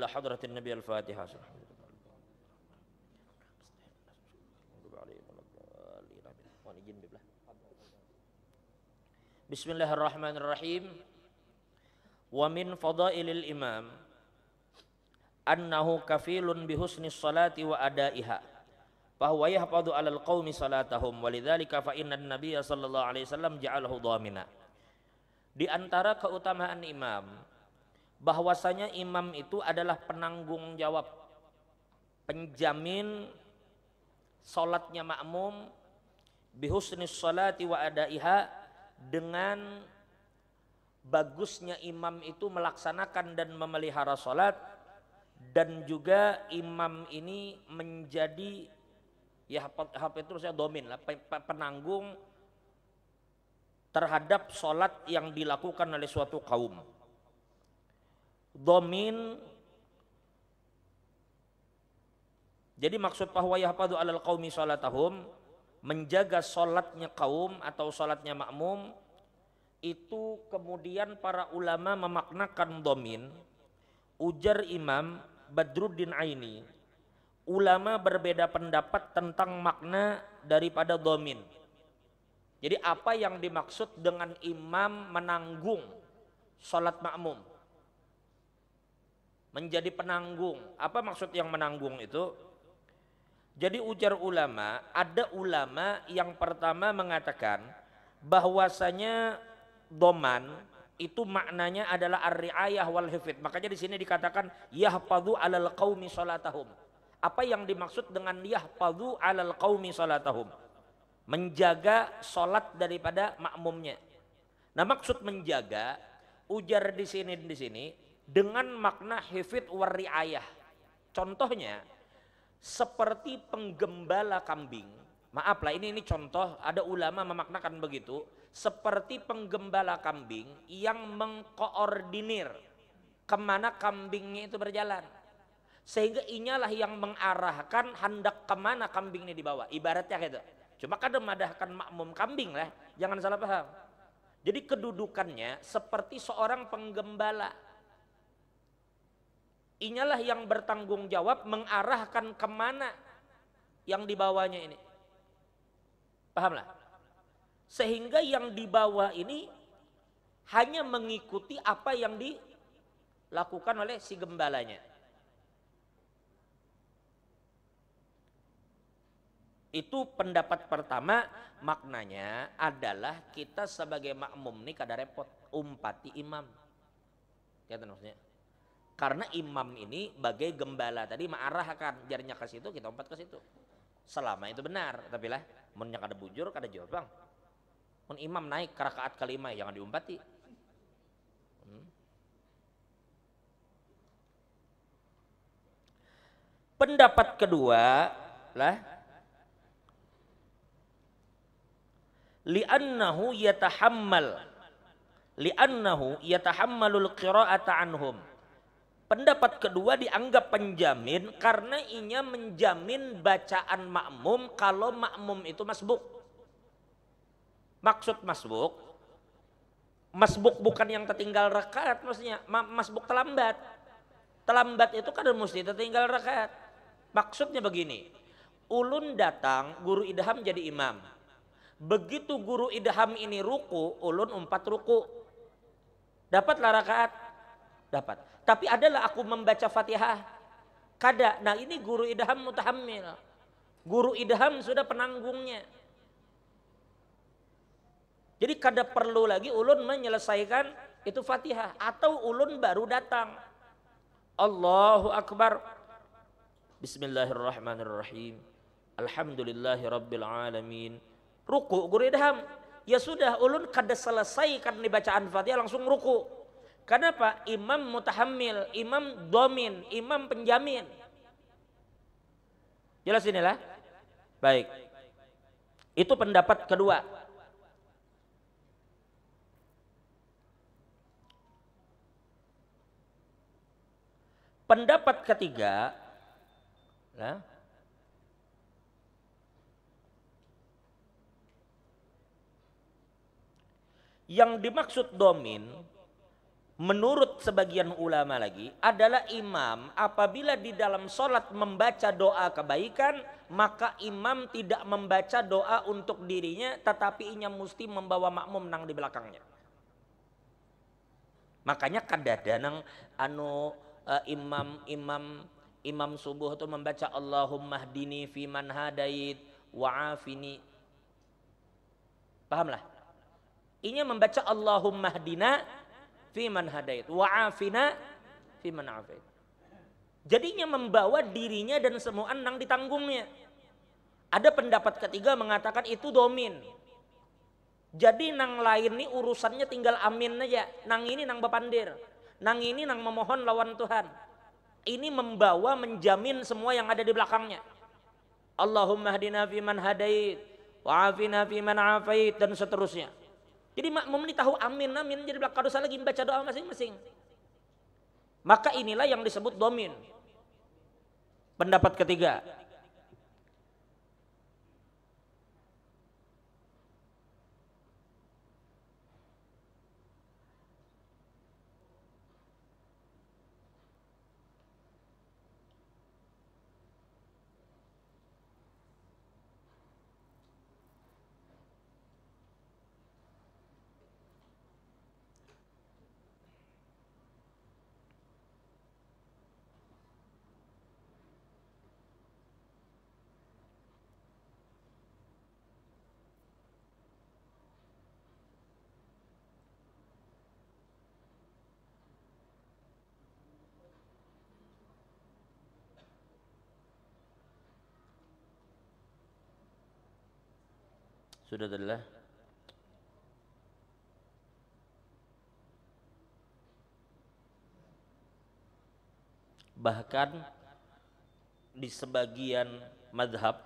ila hadratin nabi al-fatiha Bismillahirrahmanirrahim Wa min fadailil imam Annahu kafilun bihusni salati wa adaiha Fahuwa yahfadu alal qawmi salatahum Walidhalika fa nabiya sallallahu alaihi sallam Ja'alahu dhamina Di antara keutamaan imam bahwasanya imam itu adalah penanggung jawab penjamin salatnya makmum bihusni salati wa adaiha dengan bagusnya imam itu melaksanakan dan memelihara salat dan juga imam ini menjadi ya HP itu saya domin lah penanggung terhadap salat yang dilakukan oleh suatu kaum domin jadi maksud bahwa yahfadu alal qawmi sholatahum menjaga sholatnya kaum atau sholatnya makmum itu kemudian para ulama memaknakan domin ujar imam Badruddin Aini ulama berbeda pendapat tentang makna daripada domin jadi apa yang dimaksud dengan imam menanggung sholat makmum menjadi penanggung. Apa maksud yang menanggung itu? Jadi ujar ulama, ada ulama yang pertama mengatakan bahwasanya doman itu maknanya adalah ar-riayah wal hifid. Makanya di sini dikatakan yahpadu alal qaumi salatahum. Apa yang dimaksud dengan yahpadu alal qaumi salatahum? Menjaga salat daripada makmumnya. Nah, maksud menjaga ujar di sini di sini dengan makna hifid ayah. Contohnya seperti penggembala kambing. Maaf lah ini ini contoh ada ulama memaknakan begitu seperti penggembala kambing yang mengkoordinir kemana kambingnya itu berjalan sehingga inyalah yang mengarahkan hendak kemana kambingnya dibawa ibaratnya gitu cuma kadang madahkan makmum kambing lah jangan salah paham jadi kedudukannya seperti seorang penggembala Inyalah yang bertanggung jawab mengarahkan kemana yang dibawanya ini. Pahamlah? Sehingga yang dibawa ini hanya mengikuti apa yang dilakukan oleh si gembalanya. Itu pendapat pertama maknanya adalah kita sebagai makmum ini kada repot umpati imam. Kita maksudnya. Karena imam ini bagai gembala tadi mengarahkan jarinya ke situ, kita umpat ke situ. Selama itu benar, tapi lah munnya ada bujur, kada jawab bang. Mun imam naik ke rakaat kelima ya jangan diumpati. Hmm. Pendapat kedua lah li'annahu yatahammal li'annahu yatahammalul qira'ata anhum Pendapat kedua dianggap penjamin karena inya menjamin bacaan makmum kalau makmum itu masbuk. Maksud masbuk, masbuk bukan yang tertinggal rakaat maksudnya, masbuk terlambat. Terlambat itu kan mesti tertinggal rakaat. Maksudnya begini, ulun datang guru idham jadi imam. Begitu guru idham ini ruku, ulun empat ruku. Dapatlah rakaat? Dapat tapi adalah aku membaca Fatihah. Kada. Nah ini guru idham mutahammil. Guru idham sudah penanggungnya. Jadi kada perlu lagi ulun menyelesaikan itu Fatihah atau ulun baru datang. Allahu akbar. Bismillahirrahmanirrahim. Alhamdulillahi rabbil Ruku guru idham. Ya sudah ulun kada selesaikan ini bacaan Fatihah langsung ruku Kenapa? Imam mutahamil, imam domin, imam penjamin. Jelas inilah? Baik. Itu pendapat kedua. Pendapat ketiga, nah, yang dimaksud domin menurut sebagian ulama lagi adalah imam apabila di dalam sholat membaca doa kebaikan maka imam tidak membaca doa untuk dirinya tetapi inya mesti membawa makmum nang di belakangnya makanya kadadanang anu uh, imam imam imam subuh itu membaca Allahumma hdini fi man hadait wa'afini pahamlah inya membaca Allahumma hdina fiman hadait wa afina fiman afait. Jadinya membawa dirinya dan semua anang ditanggungnya. Ada pendapat ketiga mengatakan itu domin. Jadi nang lain ini urusannya tinggal amin aja. Nang ini nang bapandir. Nang ini nang memohon lawan Tuhan. Ini membawa menjamin semua yang ada di belakangnya. Allahumma hadina fiman hadait. Wa afina fiman afait. Dan seterusnya. Jadi makmum ini tahu amin amin jadi belakang dosa lagi membaca doa masing-masing. Maka inilah yang disebut domin. Pendapat ketiga, Sudah telah bahkan di sebagian madhab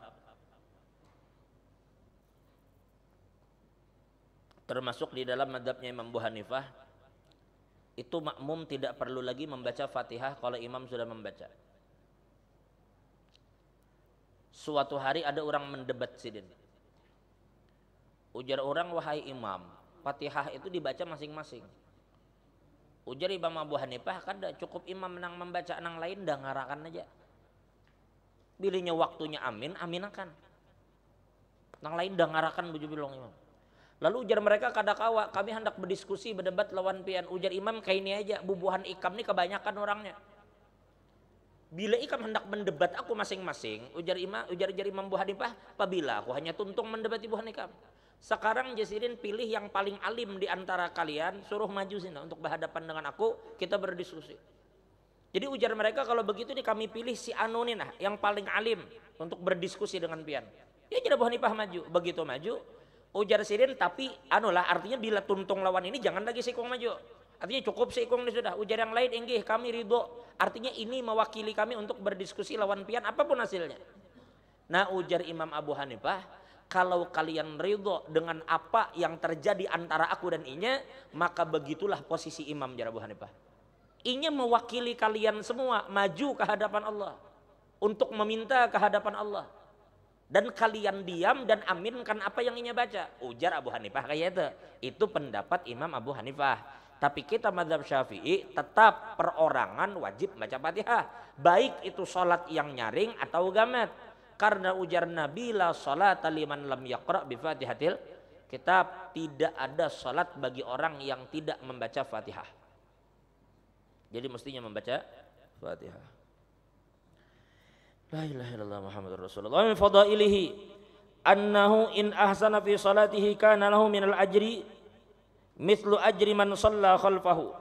termasuk di dalam madhabnya Imam Abu Hanifah itu makmum tidak perlu lagi membaca fatihah kalau imam sudah membaca suatu hari ada orang mendebat sidin Ujar orang wahai imam, Fatihah itu dibaca masing-masing. Ujar Imam Abu Hanifah kan cukup imam menang membaca nang lain dah ngarakan aja. Bilinya waktunya amin, amin aminakan. Nang lain dah ngarakan buju bilong imam. Lalu ujar mereka kada kawa, kami hendak berdiskusi, berdebat lawan pian. Ujar imam kayak ini aja, bubuhan ikam ini kebanyakan orangnya. Bila ikam hendak mendebat aku masing-masing, ujar imam, ujar jari imam pah, apabila aku hanya tuntung mendebat ibu Hanifah sekarang Jesirin pilih yang paling alim di antara kalian, suruh maju sini untuk berhadapan dengan aku, kita berdiskusi. Jadi ujar mereka kalau begitu nih kami pilih si Anunin lah yang paling alim untuk berdiskusi dengan pian. Ya jadi Abu Hanifah maju, begitu maju, ujar Sirin tapi anu lah artinya bila tuntung lawan ini jangan lagi si Kong maju. Artinya cukup si Kong ini sudah, ujar yang lain enggih kami ridho. Artinya ini mewakili kami untuk berdiskusi lawan pian apapun hasilnya. Nah ujar Imam Abu Hanifah, kalau kalian ridho dengan apa yang terjadi antara aku dan inya, maka begitulah posisi imam ya Abu Hanifah. Inya mewakili kalian semua maju ke hadapan Allah untuk meminta ke hadapan Allah. Dan kalian diam dan aminkan apa yang inya baca. Ujar Abu Hanifah kayak itu. Itu pendapat Imam Abu Hanifah. Tapi kita madhab syafi'i tetap perorangan wajib baca fatihah. Baik itu sholat yang nyaring atau gamet karena ujar Nabi la salata liman lam yaqra bi Fatihatil kitab tidak ada salat bagi orang yang tidak membaca Fatihah. Jadi mestinya membaca Fatihah. La ilaha illallah Muhammadur Rasulullah. Wa min fadailihi annahu in ahsana fi salatihi kana lahu al ajri mithlu ajri man shalla khalfahu.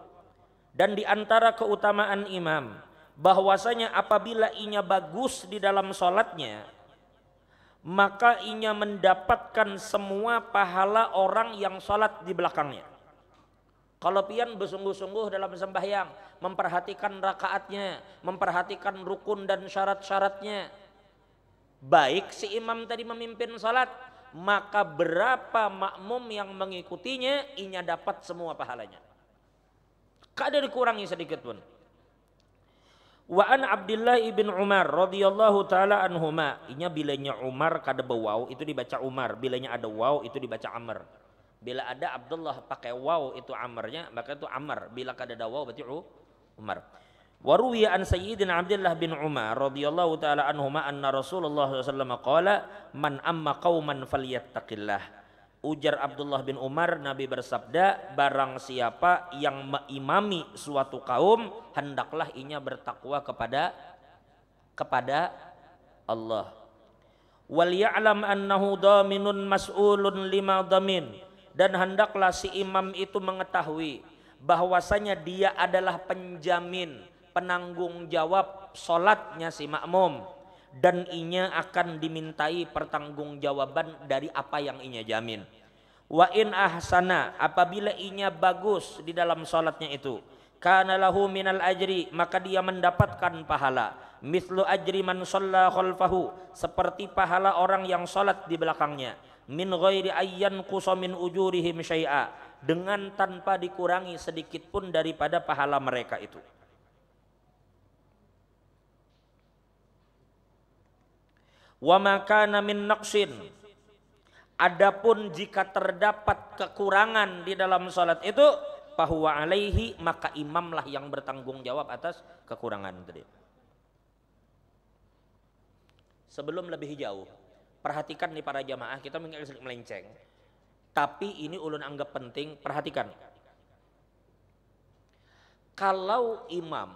Dan di antara keutamaan imam bahwasanya apabila inya bagus di dalam sholatnya maka inya mendapatkan semua pahala orang yang sholat di belakangnya kalau pian bersungguh-sungguh dalam sembahyang memperhatikan rakaatnya memperhatikan rukun dan syarat-syaratnya baik si imam tadi memimpin sholat maka berapa makmum yang mengikutinya inya dapat semua pahalanya kada dikurangi sedikit pun Wa an Abdullah ibn Umar radhiyallahu taala anhuma. Inya bilanya Umar kada bawau itu dibaca Umar, bilanya ada waw itu dibaca Amr. Bila ada Abdullah pakai waw itu Amrnya, maka itu Amr. Bila kada ada waw berarti Umar. Wa ruwiya an Sayyidina Abdullah bin Umar radhiyallahu taala anhuma anna Rasulullah sallallahu alaihi wasallam qala man amma qauman falyattaqillah. Ujar Abdullah bin Umar, Nabi bersabda, barang siapa yang mengimami suatu kaum, hendaklah inya bertakwa kepada kepada Allah. Wal ya'lam annahu daminun mas'ulun lima damin. Dan hendaklah si imam itu mengetahui bahwasanya dia adalah penjamin, penanggung jawab solatnya si makmum dan inya akan dimintai pertanggungjawaban dari apa yang inya jamin. Wa in ahsana apabila inya bagus di dalam salatnya itu, kana lahu minal ajri maka dia mendapatkan pahala mislu ajri man shalla khalfahu seperti pahala orang yang salat di belakangnya min ghairi ayyan min ujurihim syai'a dengan tanpa dikurangi sedikit pun daripada pahala mereka itu. wa makana min naqsin adapun jika terdapat kekurangan di dalam salat itu bahwa alaihi maka imamlah yang bertanggung jawab atas kekurangan tadi sebelum lebih jauh perhatikan nih para jamaah kita mungkin melenceng tapi ini ulun anggap penting perhatikan kalau imam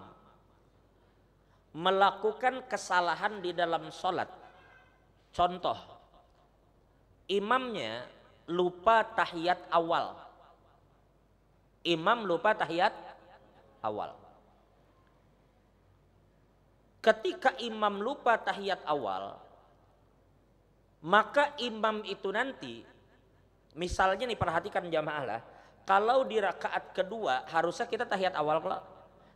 melakukan kesalahan di dalam sholat Contoh, imamnya lupa tahiyat awal. Imam lupa tahiyat awal. Ketika imam lupa tahiyat awal, maka imam itu nanti, misalnya nih perhatikan jamaah lah, kalau di rakaat kedua harusnya kita tahiyat awal kalau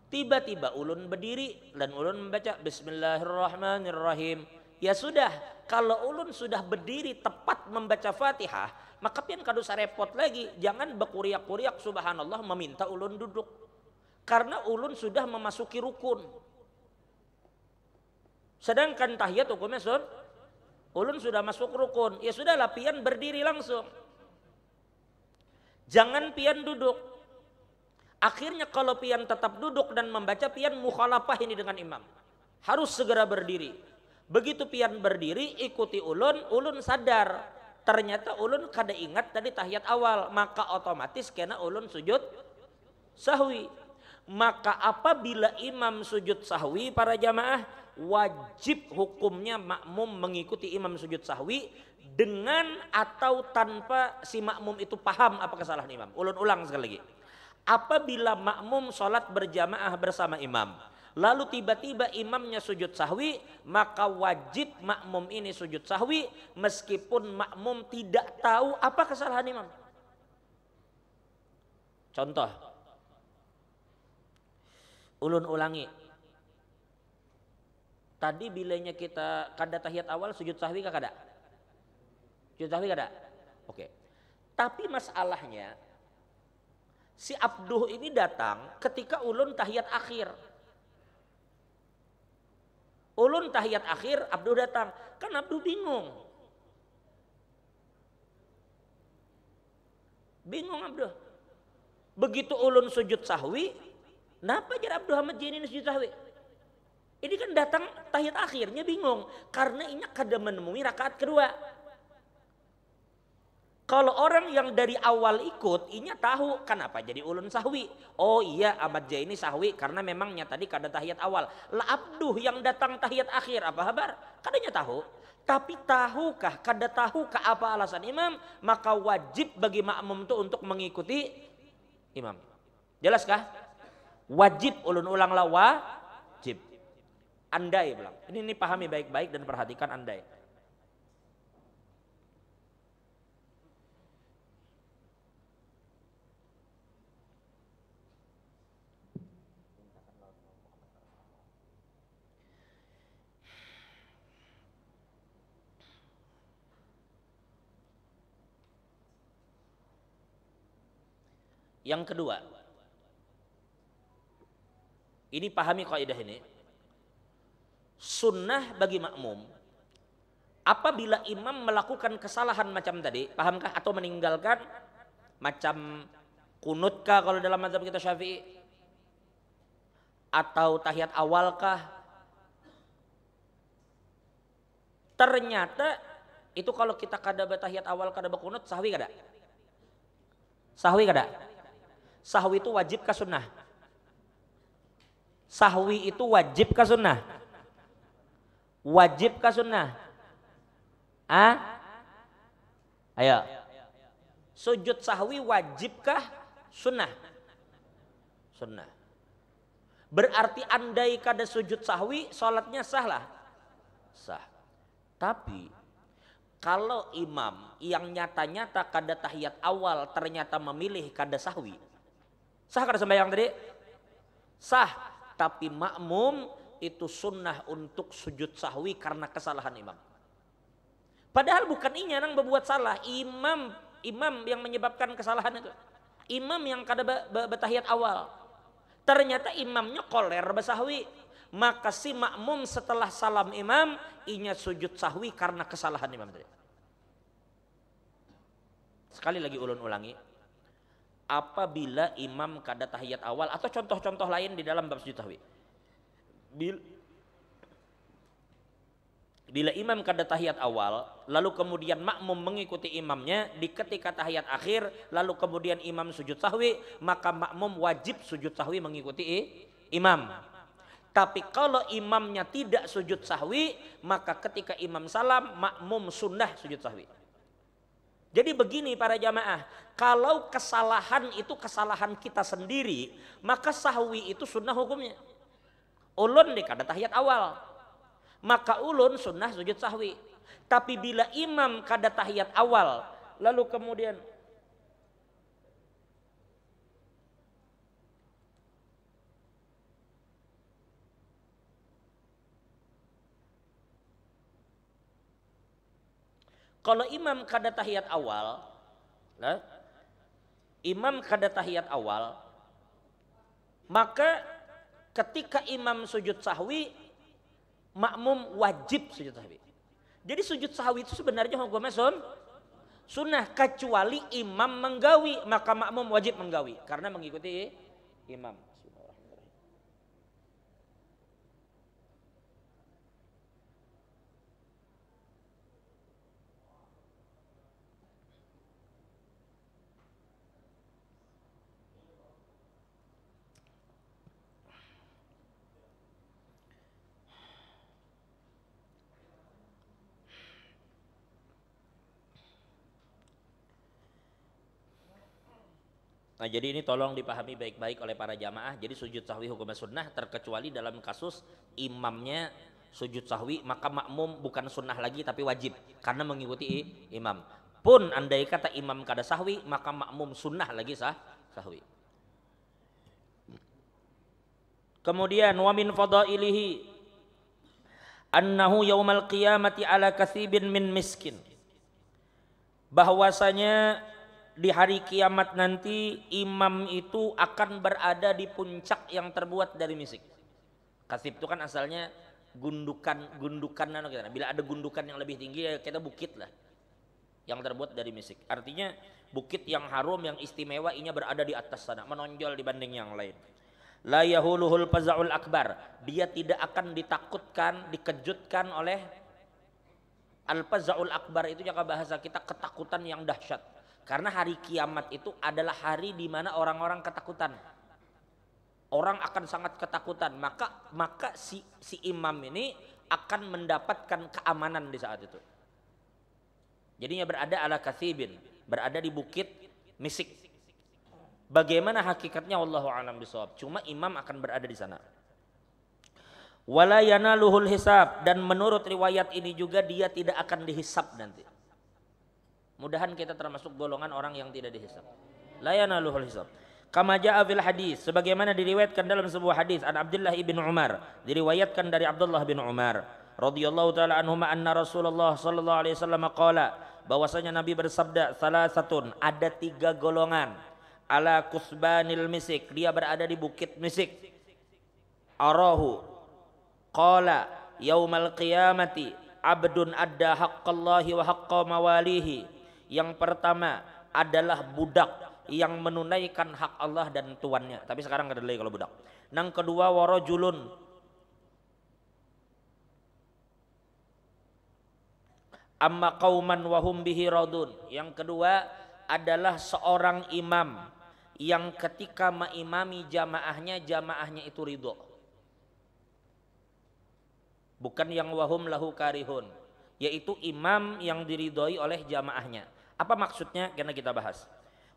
tiba-tiba ulun berdiri dan ulun membaca Bismillahirrahmanirrahim Ya sudah, kalau ulun sudah berdiri tepat membaca Fatihah, maka pian kadu repot lagi, jangan berkuriak kuriak subhanallah meminta ulun duduk. Karena ulun sudah memasuki rukun. Sedangkan tahiyat hukumnya sun, ulun sudah masuk rukun. Ya sudah lah pian berdiri langsung. Jangan pian duduk. Akhirnya kalau pian tetap duduk dan membaca pian mukhalafah ini dengan imam. Harus segera berdiri. Begitu pian berdiri, ikuti ulun, ulun sadar. Ternyata ulun kada ingat tadi tahiyat awal, maka otomatis kena ulun sujud sahwi. Maka apabila imam sujud sahwi para jamaah wajib hukumnya makmum mengikuti imam sujud sahwi dengan atau tanpa si makmum itu paham apa kesalahan imam. Ulun ulang sekali lagi. Apabila makmum sholat berjamaah bersama imam, lalu tiba-tiba imamnya sujud sahwi, maka wajib makmum ini sujud sahwi meskipun makmum tidak tahu apa kesalahan imam. Contoh. Ulun ulangi. Tadi bilainya kita kada tahiyat awal sujud sahwi kah kada? Sujud sahwi kada? Oke. Tapi masalahnya si Abduh ini datang ketika ulun tahiyat akhir. Ulun tahiyat akhir, Abdul datang. Kan Abdul bingung. Bingung Abdul Begitu ulun sujud sahwi, kenapa jadi Abdul Hamid jadi sujud sahwi? Ini kan datang tahiyat akhirnya bingung. Karena ini kada menemui rakaat kedua. Kalau orang yang dari awal ikut, inya tahu kenapa jadi ulun sahwi. Oh iya abad jah ini sahwi karena memangnya tadi kada tahiyat awal. La abduh yang datang tahiyat akhir apa kabar? Kadanya tahu. Tapi tahukah kada tahukah apa alasan imam, maka wajib bagi makmum itu untuk mengikuti imam. Jelaskah? Wajib ulun ulang lawa wajib. Andai bilang. Ini ini pahami baik-baik dan perhatikan andai. Yang kedua, ini pahami kaidah ini. Sunnah bagi makmum apabila imam melakukan kesalahan macam tadi, pahamkah atau meninggalkan macam kunutkah kalau dalam mazhab kita Syafi'i atau tahiyat awalkah ternyata itu kalau kita kada tahiyat awal kada kunut sahwi kada sahwi kada Sahwi itu wajib ke sunnah? Sahwi itu wajib ke sunnah? Wajib ke sunnah? Ah? Ayo. Sujud sahwi wajibkah sunnah? Sunnah. Berarti andai kada sujud sahwi, sholatnya sah lah. Sah. Tapi kalau imam yang nyata-nyata kada tahiyat awal ternyata memilih kada sahwi, Sah kada sembahyang tadi? Sah, tapi makmum itu sunnah untuk sujud sahwi karena kesalahan imam. Padahal bukan inya yang berbuat salah, imam imam yang menyebabkan kesalahan itu. Imam yang kada bertahiyat awal. Ternyata imamnya koler bersahwi. Maka si makmum setelah salam imam, inya sujud sahwi karena kesalahan imam tadi. Sekali lagi ulun ulangi, apabila imam kada tahiyat awal atau contoh-contoh lain di dalam bab sujud tahwi. Bila, imam kada tahiyat awal, lalu kemudian makmum mengikuti imamnya di ketika tahiyat akhir, lalu kemudian imam sujud tahwi, maka makmum wajib sujud tahwi mengikuti imam. Tapi kalau imamnya tidak sujud sahwi, maka ketika imam salam, makmum sunnah sujud sahwi. Jadi begini para jamaah, kalau kesalahan itu kesalahan kita sendiri, maka sahwi itu sunnah hukumnya. Ulun di kada tahiyat awal, maka ulun sunnah sujud sahwi. Tapi bila imam kada tahiyat awal, lalu kemudian Kalau imam kada tahiyat awal, nah, imam kada tahiyat awal, maka ketika imam sujud sahwi, makmum wajib sujud sahwi. Jadi sujud sahwi itu sebenarnya hukumnya sun, sunnah kecuali imam menggawi maka makmum wajib menggawi karena mengikuti imam. Nah jadi ini tolong dipahami baik-baik oleh para jamaah. Jadi sujud sahwi hukumnya sunnah terkecuali dalam kasus imamnya sujud sahwi maka makmum bukan sunnah lagi tapi wajib karena mengikuti imam. Pun andai kata imam kada sahwi maka makmum sunnah lagi sah sahwi. Kemudian wamin fadailihi annahu yaumal qiyamati ala kasibin min miskin. Bahwasanya di hari kiamat nanti imam itu akan berada di puncak yang terbuat dari misik. Kasib itu kan asalnya gundukan gundukan nano kita. Bila ada gundukan yang lebih tinggi ya kita bukit lah yang terbuat dari misik. Artinya bukit yang harum yang istimewa ini berada di atas sana menonjol dibanding yang lain. La yahuluhul fazaul akbar. Dia tidak akan ditakutkan, dikejutkan oleh al fazaul akbar itu jangka bahasa kita ketakutan yang dahsyat karena hari kiamat itu adalah hari di mana orang-orang ketakutan. Orang akan sangat ketakutan, maka maka si si imam ini akan mendapatkan keamanan di saat itu. Jadinya berada ala kathibin, berada di bukit misik. Bagaimana hakikatnya Allah alam bisawab. Cuma imam akan berada di sana. Wala yanaluhul hisab dan menurut riwayat ini juga dia tidak akan dihisap nanti. Mudahan kita termasuk golongan orang yang tidak dihisab. Layana luhul hisab. Kama ja'a fil hadis sebagaimana diriwayatkan dalam sebuah hadis an Abdullah ibn Umar diriwayatkan dari Abdullah bin Umar radhiyallahu taala anhuma anna Rasulullah sallallahu alaihi wasallam qala bahwasanya Nabi bersabda salasatun ada tiga golongan ala kusbanil misik dia berada di bukit misik arahu qala yaumal qiyamati abdun adda haqqallahi wa haqqa mawalihi yang pertama adalah budak yang menunaikan hak Allah dan tuannya. Tapi sekarang nggak ada lagi kalau budak. Yang kedua warajulun amma qauman wahum bihi radun. Yang kedua adalah seorang imam yang ketika mengimami jamaahnya, jamaahnya itu ridho. Bukan yang wahum lahu karihun. Yaitu imam yang diridhoi oleh jamaahnya. Apa maksudnya? Karena kita bahas.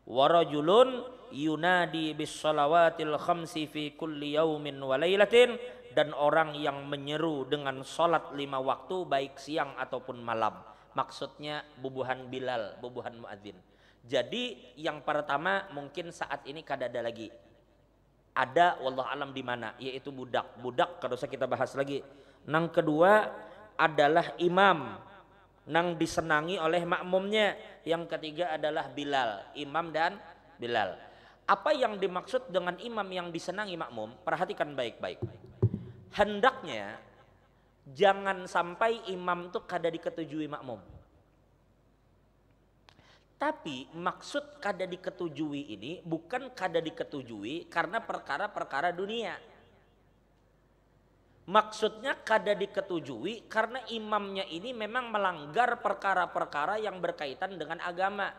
Warajulun yunadi bis salawatil khamsi fi kulli yaumin wa lailatin dan orang yang menyeru dengan salat lima waktu baik siang ataupun malam. Maksudnya bubuhan Bilal, bubuhan muadzin. Jadi yang pertama mungkin saat ini kada ada lagi. Ada wallah alam di mana yaitu budak. Budak kalau saya kita bahas lagi. Yang kedua adalah imam nang disenangi oleh makmumnya. Yang ketiga adalah Bilal, imam dan Bilal. Apa yang dimaksud dengan imam yang disenangi makmum? Perhatikan baik-baik. Hendaknya jangan sampai imam itu kada diketujui makmum. Tapi maksud kada diketujui ini bukan kada diketujui karena perkara-perkara dunia Maksudnya kada diketujui karena imamnya ini memang melanggar perkara-perkara yang berkaitan dengan agama.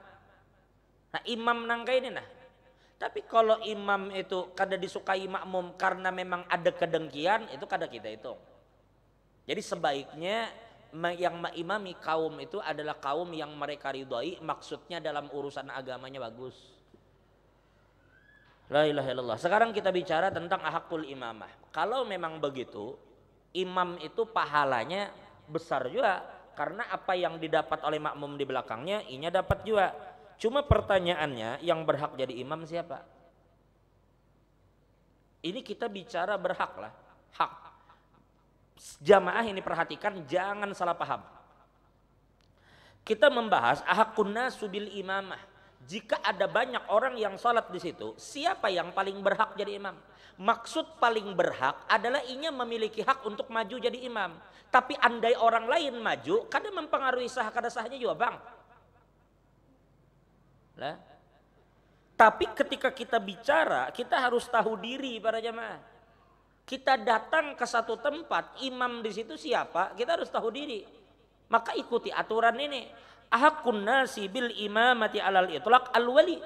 Nah imam nangka ini nah. Tapi kalau imam itu kada disukai makmum karena memang ada kedengkian itu kada kita itu. Jadi sebaiknya yang mengimami kaum itu adalah kaum yang mereka ridhoi maksudnya dalam urusan agamanya bagus. La ilaha illallah. Sekarang kita bicara tentang ahakul imamah. Kalau memang begitu, imam itu pahalanya besar juga karena apa yang didapat oleh makmum di belakangnya, inya dapat juga. Cuma pertanyaannya yang berhak jadi imam siapa? Ini kita bicara berhak lah, hak. Jamaah ini perhatikan jangan salah paham. Kita membahas ahakunna subil imamah jika ada banyak orang yang sholat di situ, siapa yang paling berhak jadi imam? Maksud paling berhak adalah inya memiliki hak untuk maju jadi imam. Tapi andai orang lain maju, kadang mempengaruhi sah kada sahnya juga bang. Lah. Tapi ketika kita bicara, kita harus tahu diri para jemaah. Kita datang ke satu tempat, imam di situ siapa? Kita harus tahu diri. Maka ikuti aturan ini ahakun nasi bil imamati alal itlaq al wali.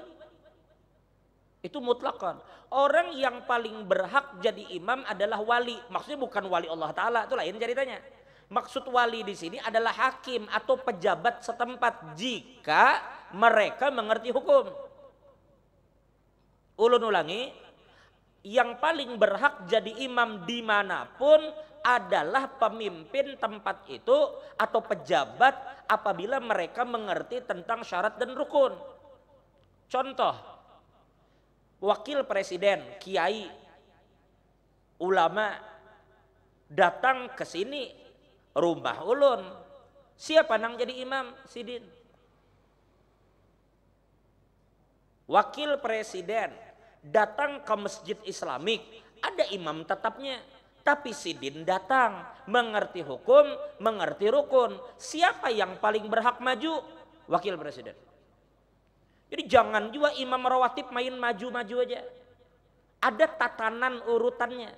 Itu mutlakan. Orang yang paling berhak jadi imam adalah wali. Maksudnya bukan wali Allah Ta'ala. Itu lain ceritanya. Maksud wali di sini adalah hakim atau pejabat setempat. Jika mereka mengerti hukum. Ulun ulangi. Yang paling berhak jadi imam dimanapun adalah pemimpin tempat itu atau pejabat apabila mereka mengerti tentang syarat dan rukun. Contoh, wakil presiden, kiai, ulama datang ke sini rumah ulun. Siapa nang jadi imam? Sidin. Wakil presiden datang ke masjid Islamik, ada imam tetapnya tapi Sidin datang, mengerti hukum, mengerti rukun. Siapa yang paling berhak maju? Wakil Presiden. Jadi jangan juga imam rawatib main maju-maju aja. Ada tatanan urutannya.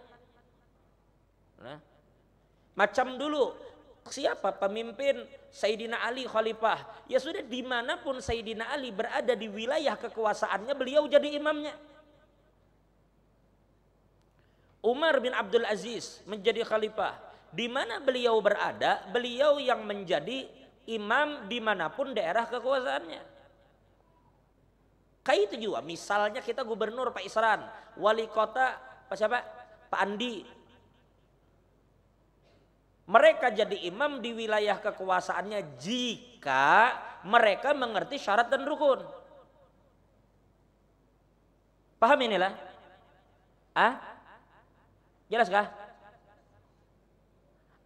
Nah, macam dulu siapa pemimpin Sayyidina Ali khalifah? Ya sudah dimanapun Sayyidina Ali berada di wilayah kekuasaannya beliau jadi imamnya. Umar bin Abdul Aziz menjadi khalifah. Di mana beliau berada, beliau yang menjadi imam dimanapun daerah kekuasaannya. Kayak itu juga. Misalnya kita gubernur Pak Isran, wali kota Pak siapa? Pak Andi. Mereka jadi imam di wilayah kekuasaannya jika mereka mengerti syarat dan rukun. Paham inilah? Ah? Jelas kah?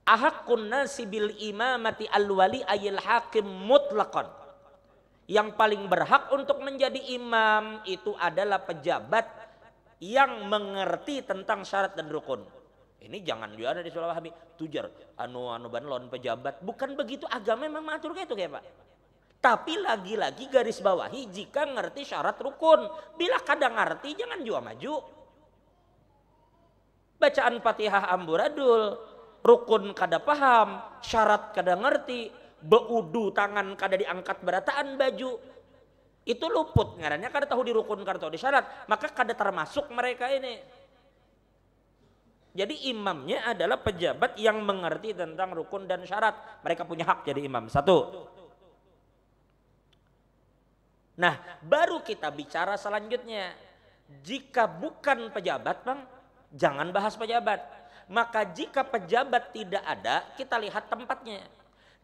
Ahakun nasi bil imamati al-wali ayil hakim mutlakon. Yang paling berhak untuk menjadi imam itu adalah pejabat yang mengerti tentang syarat dan rukun. Ini jangan juga ada di Sulawesi wahabi. Tujar, anu anu banlon pejabat. Bukan begitu agama memang mengatur kayak itu kayak Pak. Tapi lagi-lagi garis bawahi jika ngerti syarat rukun. Bila kadang ngerti jangan juga maju bacaan Fatihah amburadul rukun kada paham syarat kada ngerti beudu tangan kada diangkat berataan baju itu luput ngarannya kada tahu di rukun kada tahu syarat maka kada termasuk mereka ini jadi imamnya adalah pejabat yang mengerti tentang rukun dan syarat. Mereka punya hak jadi imam. Satu. Nah, baru kita bicara selanjutnya. Jika bukan pejabat, Bang, Jangan bahas pejabat. Maka jika pejabat tidak ada, kita lihat tempatnya.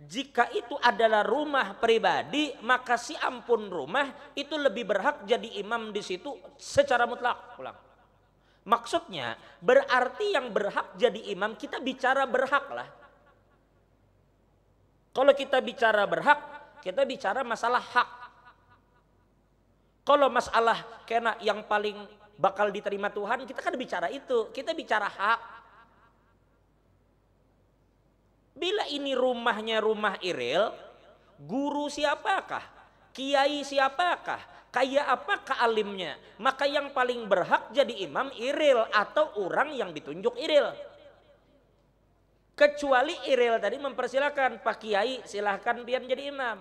Jika itu adalah rumah pribadi, maka si ampun rumah itu lebih berhak jadi imam di situ secara mutlak. Pulang. Maksudnya berarti yang berhak jadi imam kita bicara berhak lah. Kalau kita bicara berhak, kita bicara masalah hak. Kalau masalah kena yang paling bakal diterima Tuhan, kita kan bicara itu. Kita bicara hak. Bila ini rumahnya rumah Iril, guru siapakah? Kiai siapakah? Kaya apakah alimnya? Maka yang paling berhak jadi imam Iril atau orang yang ditunjuk Iril kecuali Iril tadi mempersilahkan Pak Kiai silahkan biar jadi imam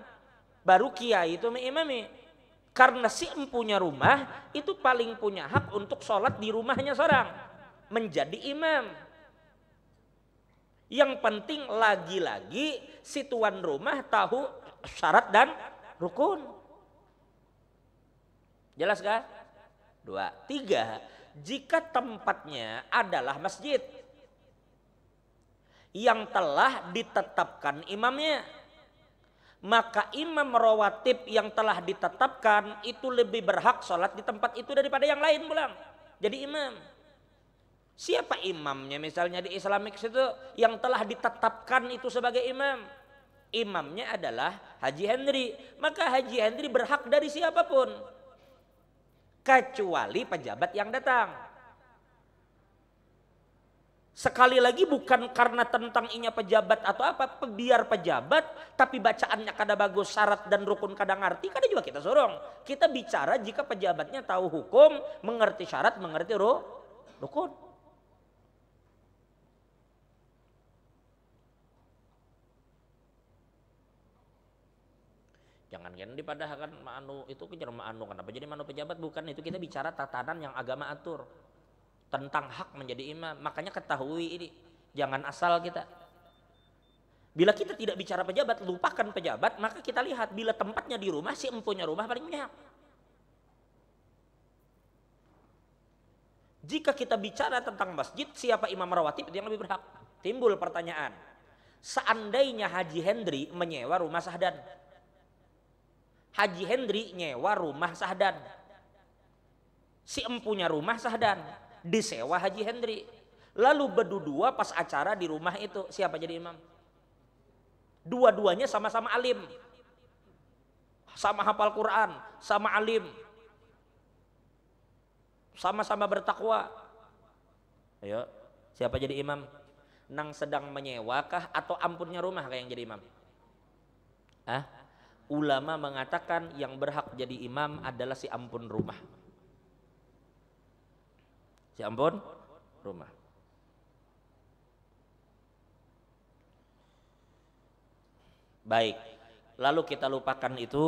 baru Kiai itu mengimami karena si empunya rumah itu paling punya hak untuk sholat di rumahnya seorang. Menjadi imam. Yang penting lagi-lagi si tuan rumah tahu syarat dan rukun. Jelas kah? Dua. Tiga, jika tempatnya adalah masjid yang telah ditetapkan imamnya maka imam rawatib yang telah ditetapkan itu lebih berhak sholat di tempat itu daripada yang lain pulang. Jadi imam. Siapa imamnya misalnya di Islamic itu yang telah ditetapkan itu sebagai imam? Imamnya adalah Haji Henry. Maka Haji Henry berhak dari siapapun. Kecuali pejabat yang datang. Sekali lagi bukan karena tentang inya pejabat atau apa, biar pejabat, tapi bacaannya kada bagus, syarat dan rukun kada ngerti, kada juga kita sorong. Kita bicara jika pejabatnya tahu hukum, mengerti syarat, mengerti ru, rukun. Jangan kan dipadahkan maanu itu kejar maanu kenapa jadi manu pejabat bukan itu kita bicara tatanan yang agama atur tentang hak menjadi imam. Makanya ketahui ini, jangan asal kita. Bila kita tidak bicara pejabat, lupakan pejabat, maka kita lihat bila tempatnya di rumah, si empunya rumah paling punya Jika kita bicara tentang masjid, siapa imam rawatib yang lebih berhak? Timbul pertanyaan. Seandainya Haji Hendri menyewa rumah Sahdan. Haji Hendri nyewa rumah Sahdan. Si empunya rumah Sahdan disewa Haji Hendri. Lalu berdua pas acara di rumah itu siapa jadi imam? Dua-duanya sama-sama alim. Sama hafal Quran, sama alim. Sama-sama bertakwa. Ayo, siapa jadi imam? Nang sedang menyewakah atau ampunnya rumah kayak yang jadi imam? Ah, ulama mengatakan yang berhak jadi imam adalah si ampun rumah. Si ampun, rumah. Baik. Lalu kita lupakan itu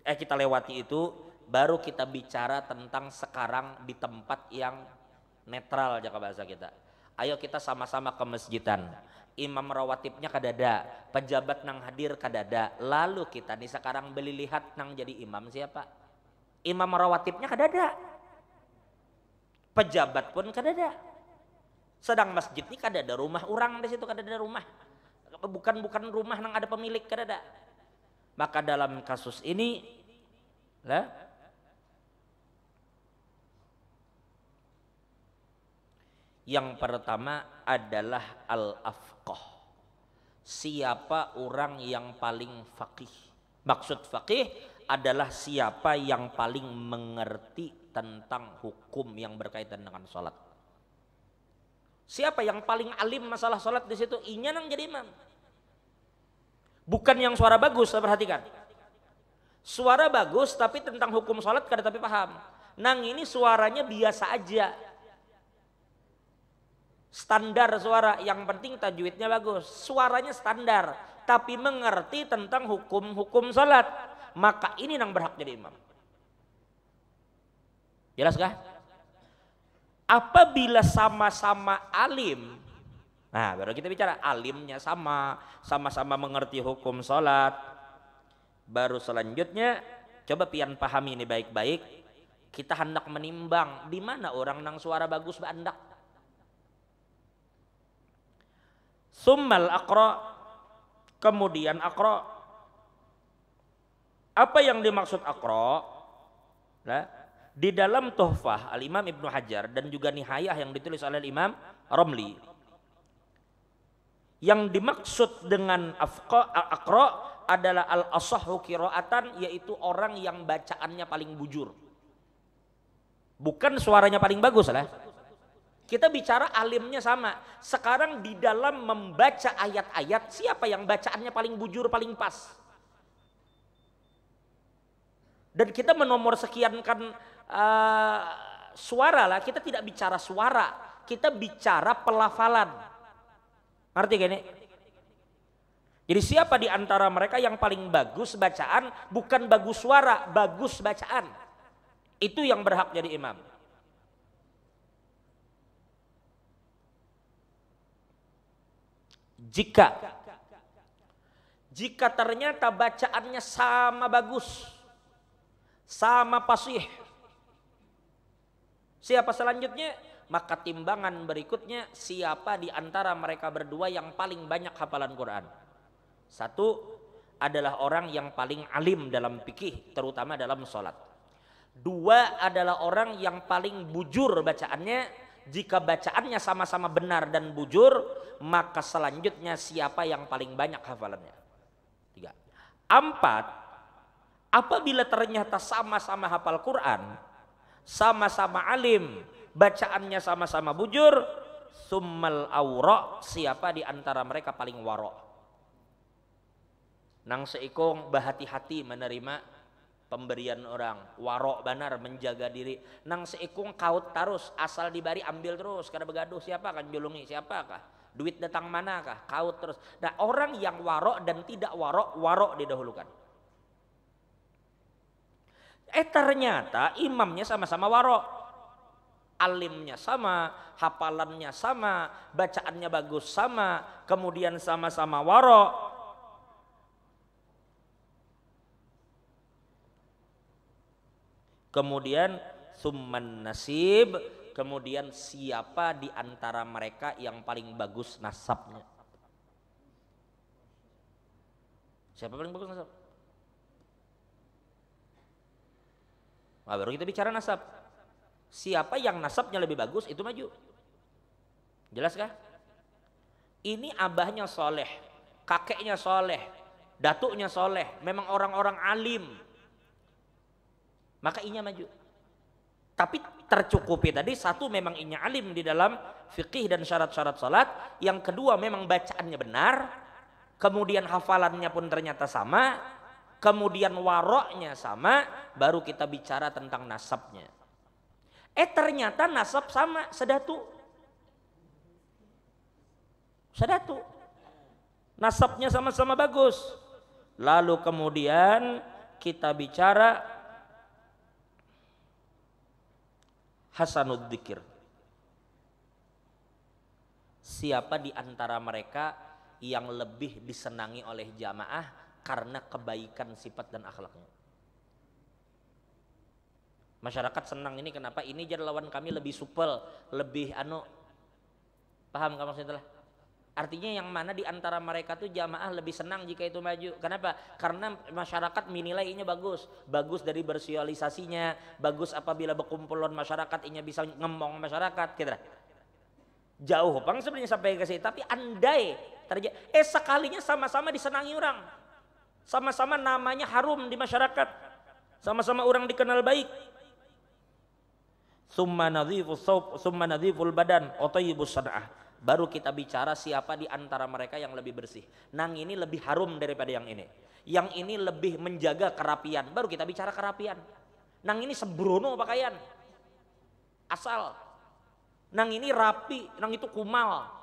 eh kita lewati itu baru kita bicara tentang sekarang di tempat yang netral jaka bahasa kita. Ayo kita sama-sama ke masjidan. Imam rawatibnya kadada, pejabat nang hadir kadada. Lalu kita nih sekarang beli lihat nang jadi imam siapa? Imam rawatibnya kadada pejabat pun kadada sedang masjid ini kan ada rumah orang di situ kan ada rumah bukan bukan rumah yang ada pemilik kadada maka dalam kasus ini lah yang pertama adalah al-afqah siapa orang yang paling faqih maksud faqih adalah siapa yang paling mengerti tentang hukum yang berkaitan dengan sholat. Siapa yang paling alim masalah sholat di situ? Inya yang jadi imam. Bukan yang suara bagus, perhatikan. Suara bagus tapi tentang hukum sholat kada tapi paham. Nang ini suaranya biasa aja. Standar suara, yang penting tajwidnya bagus. Suaranya standar, tapi mengerti tentang hukum-hukum sholat. Maka ini nang berhak jadi imam. Jelas Apabila sama-sama alim, nah baru kita bicara alimnya sama, sama-sama mengerti hukum sholat, baru selanjutnya coba pian pahami ini baik-baik, kita hendak menimbang di mana orang nang suara bagus bandak. Summal akro, kemudian akro. Apa yang dimaksud akro? Nah, di dalam tohfah Al-Imam Ibnu Hajar dan juga Nihayah yang ditulis oleh Imam Romli yang dimaksud dengan akro adalah al asahu kiroatan yaitu orang yang bacaannya paling bujur bukan suaranya paling bagus lah kita bicara alimnya sama sekarang di dalam membaca ayat-ayat siapa yang bacaannya paling bujur paling pas dan kita menomor sekiankan Eh, suara lah, kita tidak bicara suara, kita bicara pelafalan. Ngerti gak Jadi siapa di antara mereka yang paling bagus bacaan bukan bagus suara, bagus bacaan. Itu yang berhak jadi imam. Jika jika ternyata bacaannya sama bagus, sama pasih, Siapa selanjutnya? Maka timbangan berikutnya siapa di antara mereka berdua yang paling banyak hafalan Quran. Satu adalah orang yang paling alim dalam fikih, terutama dalam sholat. Dua adalah orang yang paling bujur bacaannya, jika bacaannya sama-sama benar dan bujur, maka selanjutnya siapa yang paling banyak hafalannya? Tiga. Empat, apabila ternyata sama-sama hafal Quran, sama-sama alim, bacaannya sama-sama bujur, summal aura siapa di antara mereka paling warok. Nang seikung bahati hati menerima pemberian orang warok benar menjaga diri nang seikung kaut terus asal dibari ambil terus karena begaduh siapa akan julungi siapa kah duit datang mana kah? kaut terus nah orang yang warok dan tidak warok warok didahulukan Eh ternyata imamnya sama-sama warok alimnya sama, hafalannya sama, bacaannya bagus sama, kemudian sama-sama waro. Kemudian summan nasib, kemudian siapa di antara mereka yang paling bagus nasabnya? Siapa paling bagus nasab? Nah, baru kita bicara nasab. Siapa yang nasabnya lebih bagus itu maju. Jelas kah? Ini abahnya soleh, kakeknya soleh, datuknya soleh, memang orang-orang alim. Maka inya maju. Tapi tercukupi tadi satu memang inya alim di dalam fikih dan syarat-syarat salat, yang kedua memang bacaannya benar, kemudian hafalannya pun ternyata sama, kemudian waroknya sama, baru kita bicara tentang nasabnya. Eh ternyata nasab sama, sedatu. Sedatu. Nasabnya sama-sama bagus. Lalu kemudian kita bicara Hasanud Dikir. Siapa di antara mereka yang lebih disenangi oleh jamaah karena kebaikan sifat dan akhlaknya. Masyarakat senang ini kenapa? Ini lawan kami lebih supel, lebih anu. Paham kamu maksudnya? Artinya yang mana di antara mereka tuh jamaah lebih senang jika itu maju. Kenapa? Karena masyarakat menilai ini bagus. Bagus dari bersosialisasinya, bagus apabila berkumpulan masyarakat, ini bisa ngomong masyarakat, gitu Jauh pang sebenarnya sampai ke sini, tapi andai terjadi eh sekalinya sama-sama disenangi orang. Sama-sama namanya harum di masyarakat. Sama-sama orang dikenal baik. Summa nadhifu sawf summa nadhiful badan, otayyibus san'ah baru kita bicara siapa di antara mereka yang lebih bersih. Nang ini lebih harum daripada yang ini. Yang ini lebih menjaga kerapian, baru kita bicara kerapian. Nang ini sembrono pakaian. Asal. Nang ini rapi, nang itu kumal.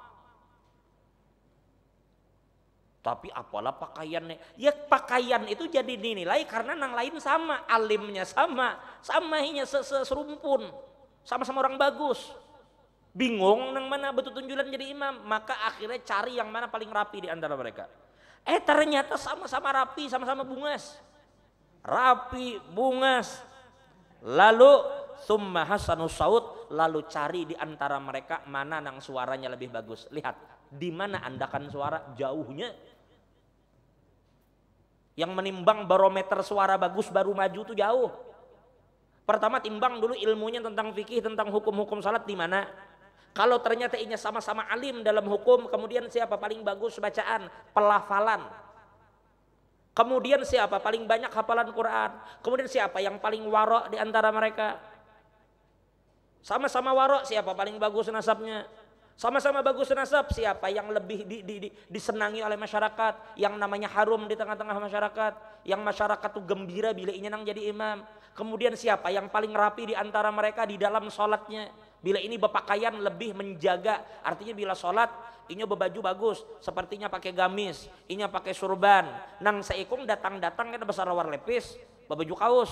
Tapi apalah pakaiannya? Ya pakaian itu jadi dinilai karena nang lain sama, alimnya sama, sama hanya serumpun, sama-sama orang bagus. Bingung nang mana betul tunjulan jadi imam, maka akhirnya cari yang mana paling rapi di antara mereka. Eh ternyata sama-sama rapi, sama-sama bungas. Rapi, bungas. Lalu summa hasanus saud, lalu cari di antara mereka mana nang suaranya lebih bagus. Lihat, di mana andakan suara jauhnya yang menimbang barometer suara bagus baru maju tuh jauh. Pertama timbang dulu ilmunya tentang fikih, tentang hukum-hukum salat di mana. Kalau ternyata ini sama-sama alim dalam hukum, kemudian siapa paling bagus bacaan, pelafalan. Kemudian siapa paling banyak hafalan Quran? Kemudian siapa yang paling warok di antara mereka? Sama-sama warok siapa paling bagus nasabnya? Sama-sama bagus nasab, siapa yang lebih di, di, di, disenangi oleh masyarakat, yang namanya harum di tengah-tengah masyarakat, yang masyarakat tuh gembira bila ini nang jadi imam. Kemudian siapa yang paling rapi di antara mereka di dalam sholatnya. Bila ini berpakaian lebih menjaga, artinya bila sholat, ini berbaju bagus, sepertinya pakai gamis, ini pakai surban. Nang seikung datang-datang kita besar lepis, berbaju kaos,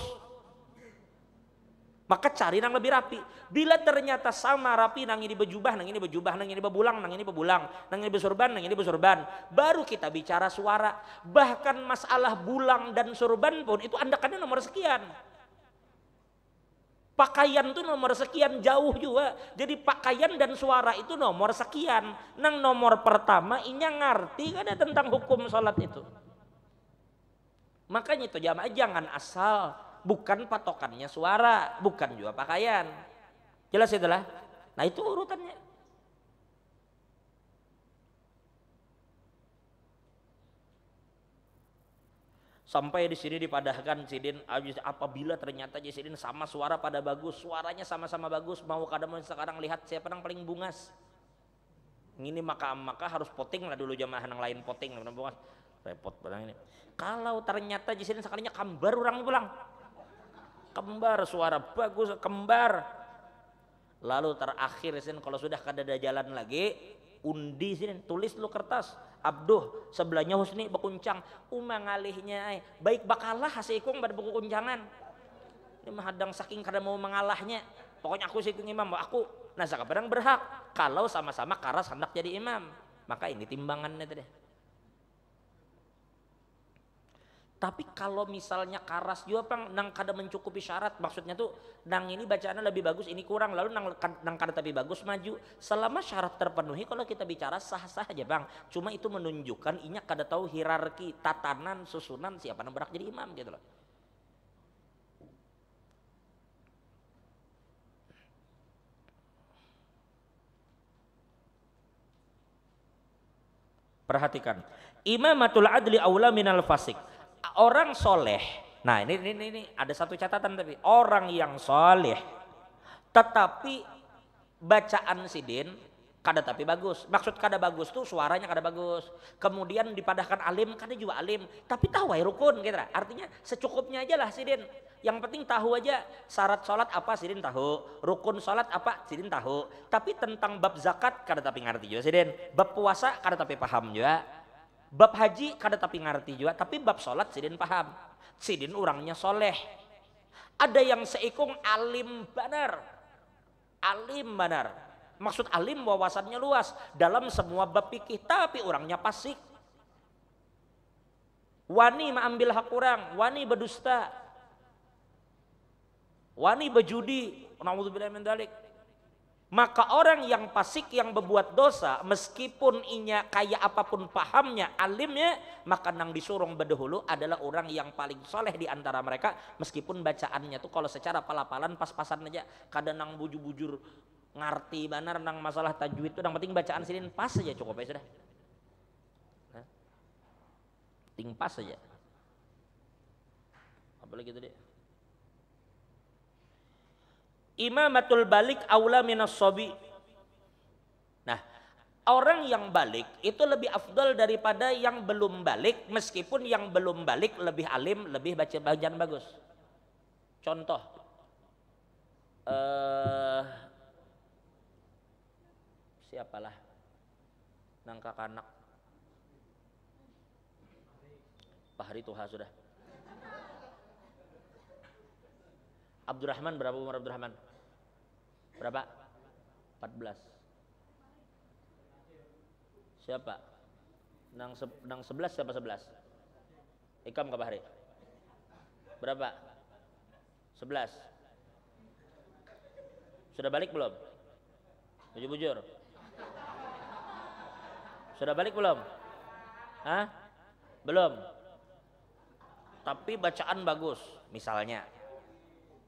maka cari nang lebih rapi. Bila ternyata sama rapi nang ini berjubah, nang ini berjubah, nang ini berbulang, nang ini berbulang, nang ini bersurban, nang ini bersurban. Baru kita bicara suara. Bahkan masalah bulang dan sorban pun itu andakannya nomor sekian. Pakaian tuh nomor sekian jauh juga. Jadi pakaian dan suara itu nomor sekian. Nang nomor pertama ini yang ngerti kan ya tentang hukum sholat itu. Makanya itu jamaah jangan asal bukan patokannya suara, bukan juga pakaian. Jelas itulah. Nah itu urutannya. Sampai di sini dipadahkan Sidin ah, apabila ternyata Sidin sama suara pada bagus, suaranya sama-sama bagus, mau kadang sekarang lihat siapa yang paling bungas. Ini maka maka harus poting lah dulu jamaah yang lain poting Repot barang ini. Kalau ternyata Sidin sekalinya kambar orang pulang, kembar suara bagus kembar lalu terakhir sin kalau sudah kada ada jalan lagi undi sin tulis lu kertas abduh sebelahnya husni bekuncang umang alihnya eh, baik bakalah hasikung pada buku kuncangan ini menghadang saking karena mau mengalahnya pokoknya aku sikung imam aku nah sekarang berhak kalau sama-sama karas hendak jadi imam maka ini timbangannya tadi Tapi kalau misalnya karas juga pang nang kada mencukupi syarat, maksudnya tuh nang ini bacaannya lebih bagus, ini kurang, lalu nang kan, nang kada tapi bagus maju. Selama syarat terpenuhi kalau kita bicara sah-sah aja bang. Cuma itu menunjukkan inya kada tahu hierarki, tatanan, susunan siapa nang berak jadi imam gitu loh. Perhatikan, imamatul adli aula minal fasik orang soleh. Nah ini, ini, ini ada satu catatan tapi orang yang soleh tetapi bacaan sidin kada tapi bagus. Maksud kada bagus tuh suaranya kada bagus. Kemudian dipadahkan alim, kada juga alim. Tapi tahu ya rukun gitu. Artinya secukupnya aja lah sidin. Yang penting tahu aja syarat sholat apa sidin tahu. Rukun sholat apa sidin tahu. Tapi tentang bab zakat kada tapi ngerti juga sidin. Bab puasa kada tapi paham juga bab haji kada tapi ngerti juga tapi bab sholat sidin paham sidin orangnya soleh ada yang seikung alim benar alim benar maksud alim wawasannya luas dalam semua bab fikih tapi orangnya pasik wani mengambil hak kurang wani berdusta wani berjudi naudzubillah maka orang yang pasik yang berbuat dosa meskipun inya kaya apapun pahamnya, alimnya, maka nang disurung berdahulu adalah orang yang paling soleh di antara mereka meskipun bacaannya tuh kalau secara palapalan pas-pasan aja kadang nang bujur-bujur ngerti, benar nang masalah tajwid itu yang penting bacaan sini pas aja cukup ya sudah. penting Ting pas aja. Apalagi lagi tadi? Imamatul balik aula minas sobi. Nah, orang yang balik itu lebih afdol daripada yang belum balik meskipun yang belum balik lebih alim, lebih baca bacaan bagus. Contoh eh uh, siapalah nangka kanak Pahri Tuha sudah Abdurrahman berapa umur Abdurrahman? Berapa? 14. Siapa? Nang, se nang 11 siapa 11? Ikam ke Bahri. Berapa? 11. Sudah balik belum? Bujur-bujur. Sudah balik belum? Hah? Belum. Tapi bacaan bagus, misalnya.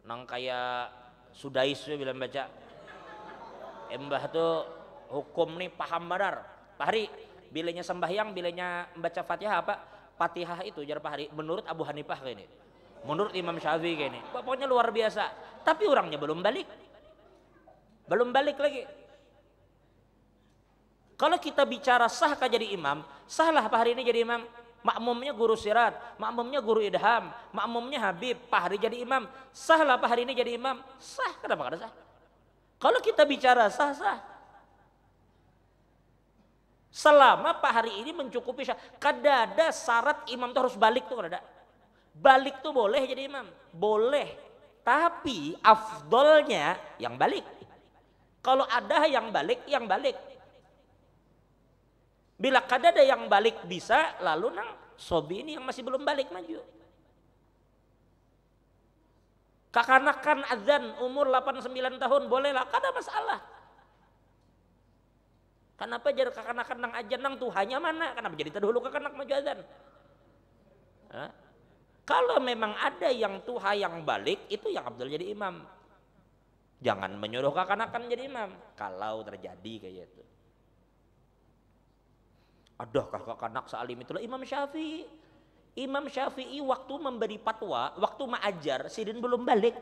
Nang kayak Sudais tuh bilang baca Embah tuh hukum nih paham benar Pak Hari bilenya sembahyang bilanya membaca fatihah apa fatihah itu jar Pak Hari menurut Abu Hanifah kayak ini menurut Imam Syafi'i kayak ini pokoknya luar biasa tapi orangnya belum balik belum balik lagi kalau kita bicara sahkah jadi imam sahlah Pak Hari ini jadi imam makmumnya guru sirat, makmumnya guru idham, makmumnya Habib, Pak Hari jadi imam, sahlah Pak Hari ini jadi imam, sah, kenapa kada sah? Kalau kita bicara sah, sah. Selama Pak Hari ini mencukupi sah, kada ada syarat imam itu harus balik tuh kada ada. Balik tuh boleh jadi imam, boleh. Tapi afdolnya yang balik. Kalau ada yang balik, yang balik. Bila kadada yang balik bisa, lalu nang sobi ini yang masih belum balik maju. Kakanakan azan umur 89 tahun bolehlah kada masalah. Kenapa jadi kakanakan nang azan nang tuhannya mana? Kenapa jadi terdahulu kakanak maju azan? Hah? Kalau memang ada yang tuha yang balik, itu yang Abdul jadi imam. Jangan menyuruh kakanakan jadi imam. Kalau terjadi kayak itu adakah kakak salim itulah Imam Syafi'i Imam Syafi'i waktu memberi fatwa waktu mengajar Sidin belum balik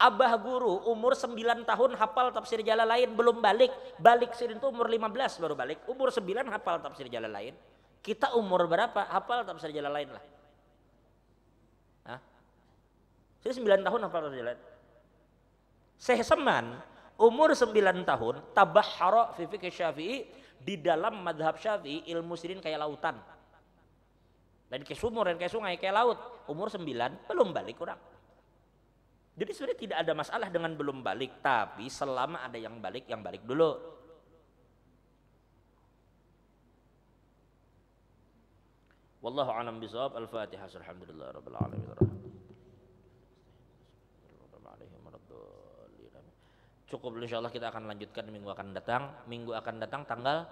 Abah guru umur 9 tahun hafal tafsir jalan lain belum balik balik Sidin itu umur 15 baru balik umur 9 hafal tafsir jalan lain kita umur berapa hafal tafsir jalan lain lah Hah? Saya 9 tahun hafal tafsir jalan lain Syekh Seman umur 9 tahun tabahhara fi fikih Syafi'i di dalam madhab Syafi'i ilmu sirin kayak lautan. Dan kayak sumur dan kayak sungai kayak laut. Umur 9 belum balik kurang. Jadi sebenarnya tidak ada masalah dengan belum balik, tapi selama ada yang balik, yang balik dulu. Wallahu a'lam bishawab. Al-Fatihah. Alhamdulillah rabbil alamin. cukup insya Allah kita akan lanjutkan minggu akan datang minggu akan datang tanggal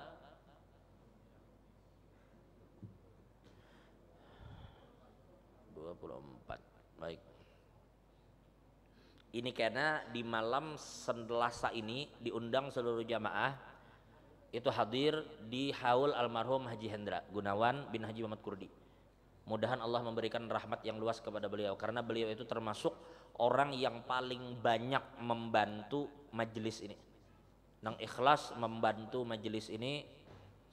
baik ini karena di malam Selasa ini diundang seluruh jamaah itu hadir di haul almarhum Haji Hendra Gunawan bin Haji Muhammad Kurdi. Mudahan Allah memberikan rahmat yang luas kepada beliau karena beliau itu termasuk orang yang paling banyak membantu majelis ini Nang ikhlas membantu majelis ini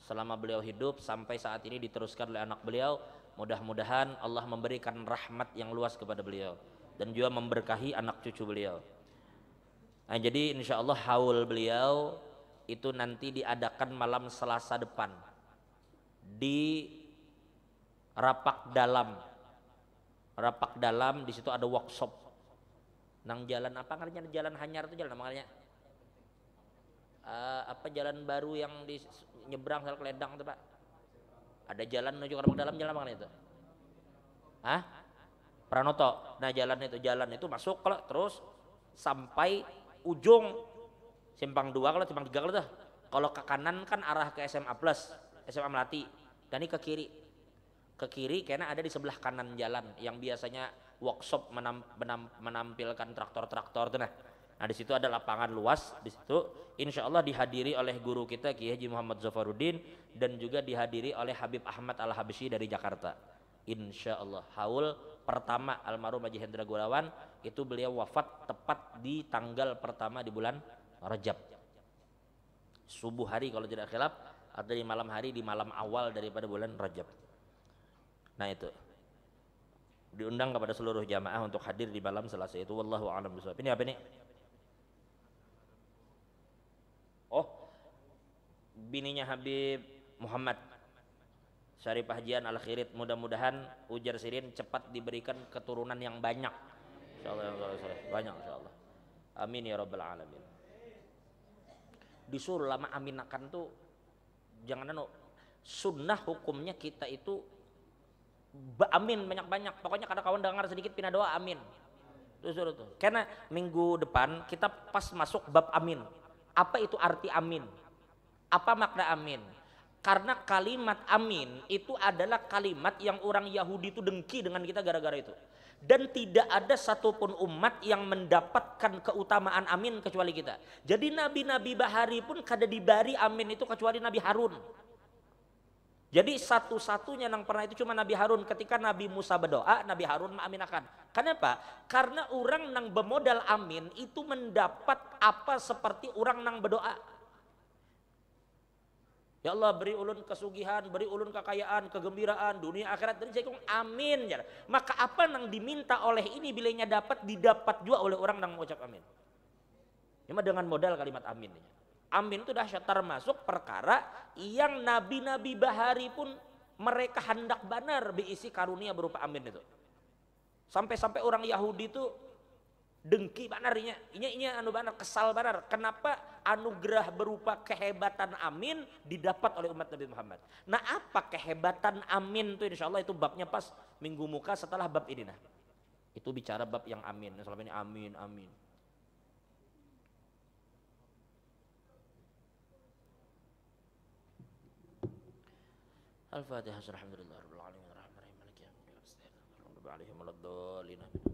selama beliau hidup sampai saat ini diteruskan oleh anak beliau mudah-mudahan Allah memberikan rahmat yang luas kepada beliau dan juga memberkahi anak cucu beliau nah, jadi insya Allah haul beliau itu nanti diadakan malam selasa depan di rapak dalam rapak dalam di situ ada workshop nang jalan apa karena jalan hanyar itu jalan makanya uh, eh, apa jalan baru yang di nyebrang sel keledang tuh pak ada jalan menuju ke dalam jalan makanya itu Hah? Pranoto nah jalan itu jalan itu masuk kalau terus sampai ujung simpang dua kalau simpang tiga kalau tuh kalau ke kanan kan arah ke SMA plus SMA Melati dan ini ke kiri ke kiri karena ada di sebelah kanan jalan yang biasanya workshop menam, menam, menampilkan traktor-traktor nah. nah. di situ ada lapangan luas di situ insya Allah dihadiri oleh guru kita Kiai Haji Muhammad Zafarudin dan juga dihadiri oleh Habib Ahmad Al Habsyi dari Jakarta. Insya Allah haul pertama almarhum Haji Hendra Gulawan itu beliau wafat tepat di tanggal pertama di bulan Rajab. Subuh hari kalau tidak khilaf atau di malam hari di malam awal daripada bulan Rajab. Nah itu diundang kepada seluruh jamaah untuk hadir di malam Selasa itu wallahu alam bishawab. Ini apa ini? Oh, bininya Habib Muhammad Syarif Hajian Al Khirid mudah-mudahan ujar Sirin cepat diberikan keturunan yang banyak. Insyaallah banyak insyaallah. Amin ya rabbal alamin. Disuruh lama aminakan tuh jangan anu sunnah hukumnya kita itu amin banyak-banyak pokoknya kada kawan dengar sedikit pindah doa amin terus tuh karena minggu depan kita pas masuk bab amin apa itu arti amin apa makna amin karena kalimat amin itu adalah kalimat yang orang Yahudi itu dengki dengan kita gara-gara itu dan tidak ada satupun umat yang mendapatkan keutamaan amin kecuali kita jadi nabi-nabi bahari pun kada dibari amin itu kecuali nabi Harun jadi satu-satunya yang pernah itu cuma Nabi Harun ketika Nabi Musa berdoa, Nabi Harun mengaminakan. Kenapa? Karena orang yang bermodal amin itu mendapat apa seperti orang yang berdoa. Ya Allah beri ulun kesugihan, beri ulun kekayaan, kegembiraan, dunia akhirat dan jagung amin. Maka apa yang diminta oleh ini bilainya dapat didapat juga oleh orang yang mengucap amin. Cuma dengan modal kalimat amin. Ya. Amin itu dahsyat termasuk perkara yang nabi-nabi bahari pun mereka hendak benar diisi karunia berupa amin itu. Sampai-sampai orang Yahudi itu dengki benarnya ini ini anu banar kesal banar. Kenapa anugerah berupa kehebatan Amin didapat oleh umat Nabi Muhammad? Nah apa kehebatan Amin itu insya Allah itu babnya pas minggu muka setelah bab ini nah. Itu bicara bab yang Amin, selama ini Amin, Amin. الفاتحة الحمد لله رب العالمين الرحمن الرحيم مالك يوم الدين اللهم صل على محمد عليهم ولا الضالين